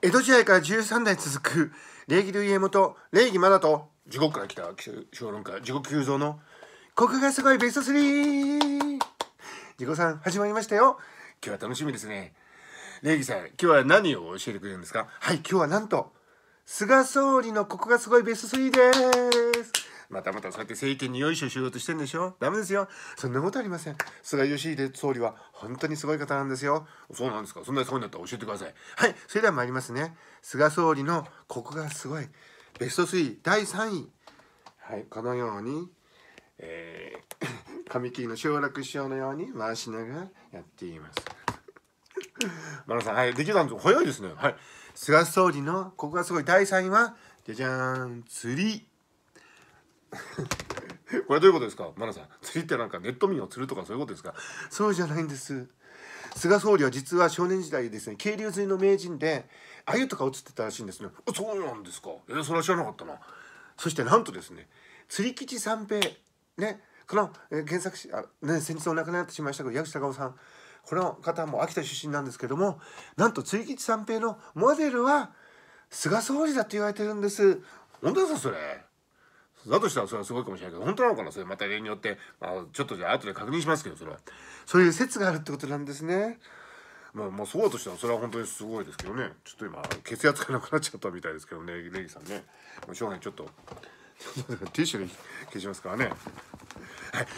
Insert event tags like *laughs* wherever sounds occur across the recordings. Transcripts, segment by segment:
江戸時代から13代続く礼儀の家元礼儀マナと地獄から来た小論家地獄急増の「コクがすごいベスト 3! 地獄さん始まりましたよ今日は楽しみですね礼儀さん今日は何を教えてくれるんですかはい今日はなんと菅総理のここがすごいベスト3ですまたまたそうやって政権によいしょしようとしてんでしょダメですよそんなことありません菅義偉総理は本当にすごい方なんですよそうなんですかそんなにすごいんだったら教えてくださいはいそれでは参りますね菅総理のここがすごいベスト3第3位はいこのようにえー、上 *coughs* 切りの省楽師匠のように回しながらやっていますマナさん、はい、できたんです早いですね。はい。菅総理の、ここがすごい、第3位は、じゃじゃーん、釣り。*laughs* これどういうことですかマナさん。釣りってなんかネット民を釣るとかそういうことですかそうじゃないんです。菅総理は実は少年時代ですね、渓流釣りの名人で、鮎とかを釣ってたらしいんですね。あ、そうなんですか。えー、それは知らなかったな。そしてなんとですね、釣り吉三平、ね、この、えー、原作し、あ、ね、先日お亡くなってしまいましたけど、矢口隆夫さん。この方も秋田出身なんですけどもなんと追吉三平のモデルは菅総理だって言われてるんです本当ですかそれだとしたらそれはすごいかもしれないけど本当なのかなそれまた例によって、まあ、ちょっとじゃあ後で確認しますけどそれはそういう説があるってことなんですねまあまあそうだとしたらそれは本当にすごいですけどねちょっと今血圧がなくなっちゃったみたいですけどねレギさんねもうがなちょっと *laughs* ティッシュで消しますからねはい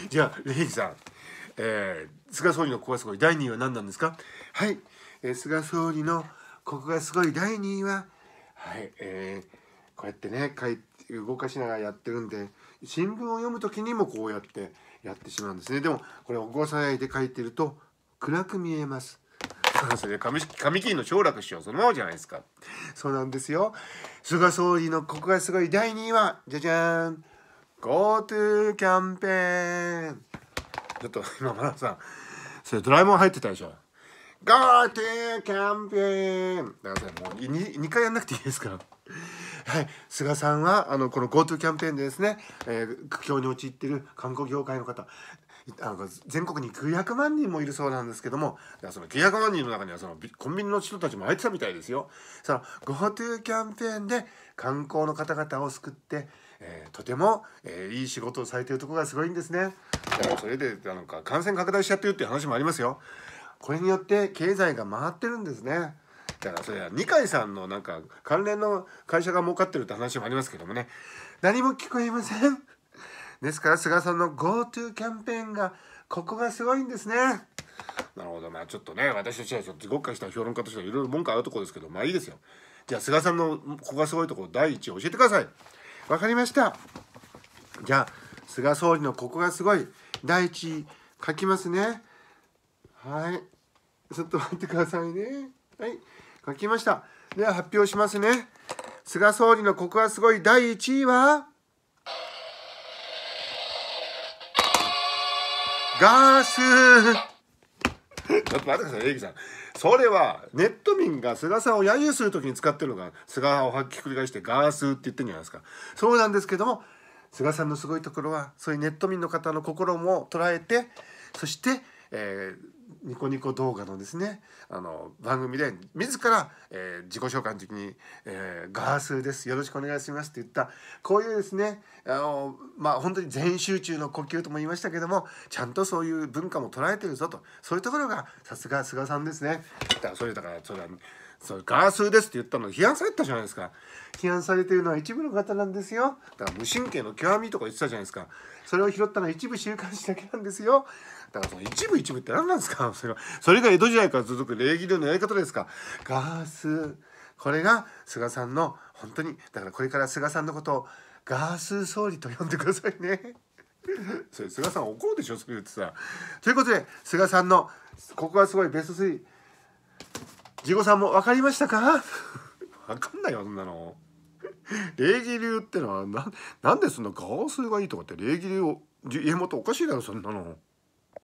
じゃあレギさんえー、菅総理のここがすごい第2位は何なんですかはい、えー、菅総理のここがすごい第2位ははい、えー、こうやってね書い動かしながらやってるんで新聞を読む時にもこうやってやってしまうんですねでもこれ起こさなで書いてると暗く見えます。それ紙紙切りの凋落しようそのままじゃないですかそうなんですよ菅総理のここがすごい第2位はじゃじゃーん GoTo キャンペーンちょっと今村さんそれドラえもん入ってたでしょ Go to キャンペーンだからもう 2, 2回やんなくていいですからはい菅さんはあのこの GoTo キャンペーンでですね、えー、苦境に陥っている観光業界の方あの全国に900万人もいるそうなんですけどもその900万人の中にはそのコンビニの人たちも入ってたみたいですよ。GoTo キャンペーンで観光の方々を救ってえー、とても、えー、いい仕事をされてるとこがすごいんですねだからそれでなんか感染拡大しちゃってるっていう話もありますよこれによって経済が回ってるんですねだからそれは二階さんのなんか関連の会社が儲かってるって話もありますけどもね何も聞こえませんですから菅さんの GoTo キャンペーンがここがすごいんですねなるほどまあちょっとね私たちはちょっとごっした評論家としてはいろいろ文句あるとこですけどまあいいですよじゃあ菅さんのここがすごいところ第一位教えてください分かりましたじゃあ菅総理のここがすごい第一書きますねはいちょっと待ってくださいねはい書きましたでは発表しますね菅総理のここがすごい第一位はガース *laughs* 待ってください、さん。それは、ネット民が菅さんを揶揄するときに使ってるのが、菅派をはっきり繰り返してガースって言ってるんじゃないですか。そうなんですけども、菅さんのすごいところは、そういうネット民の方の心も捉えて、そして、えー、ニコニコ動画のですねあの番組で自ら、えー、自己紹介の時に、えー「ガースですよろしくお願いします」って言ったこういうですねあのまあ本当に全集中の呼吸とも言いましたけどもちゃんとそういう文化も捉えてるぞとそういうところがさすが菅さんですね。だからそれだからそれはそれガースーですって言ったの批判されたじゃないですか批判されてるのは一部の方なんですよだから無神経の極みとか言ってたじゃないですかそれを拾ったのは一部週刊誌だけなんですよだからその一部一部って何なんですかそれそれが江戸時代から続く礼儀のやり方ですかガースーこれが菅さんの本当にだからこれから菅さんのことをガースー総理と呼んでくださいねそれ菅さん怒るでしょそれ言ってさということで菅さんのここがすごいベスト3ジゴさんも分かりましたか分かんないよそんなの礼儀流ってのはななんでそんな顔数がいいとかって礼儀流を家元おかしいだろそんなの。